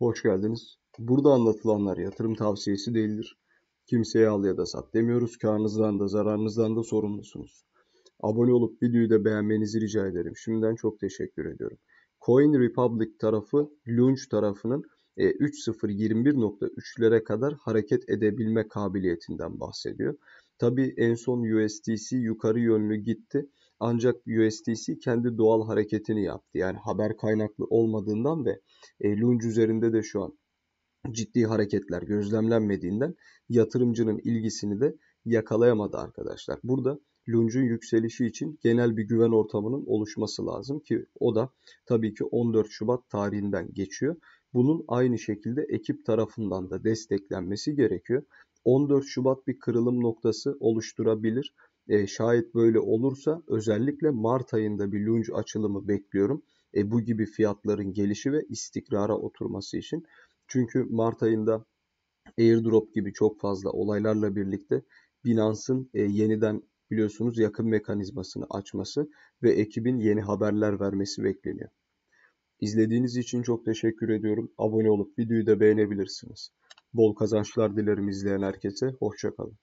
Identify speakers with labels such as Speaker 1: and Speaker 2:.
Speaker 1: Hoş geldiniz. Burada anlatılanlar yatırım tavsiyesi değildir. Kimseye al ya da sat demiyoruz. Karnınızdan da zararınızdan da sorumlusunuz. Abone olup videoyu da beğenmenizi rica ederim. Şimdiden çok teşekkür ediyorum. Coin Republic tarafı Launch tarafının 3021.3'lere e, kadar hareket edebilme kabiliyetinden bahsediyor. Tabi en son USDC yukarı yönlü gitti. Ancak USDC kendi doğal hareketini yaptı. Yani haber kaynaklı olmadığından ve e, Lunge üzerinde de şu an ciddi hareketler gözlemlenmediğinden yatırımcının ilgisini de yakalayamadı arkadaşlar. Burada Lunge'un yükselişi için genel bir güven ortamının oluşması lazım ki o da tabii ki 14 Şubat tarihinden geçiyor. Bunun aynı şekilde ekip tarafından da desteklenmesi gerekiyor. 14 Şubat bir kırılım noktası oluşturabilir. E, şayet böyle olursa özellikle Mart ayında bir lunge açılımı bekliyorum. E, bu gibi fiyatların gelişi ve istikrara oturması için. Çünkü Mart ayında airdrop gibi çok fazla olaylarla birlikte Binance'ın e, yeniden biliyorsunuz yakın mekanizmasını açması ve ekibin yeni haberler vermesi bekleniyor. İzlediğiniz için çok teşekkür ediyorum. Abone olup videoyu da beğenebilirsiniz. Bol kazançlar dilerim izleyen herkese. Hoşçakalın.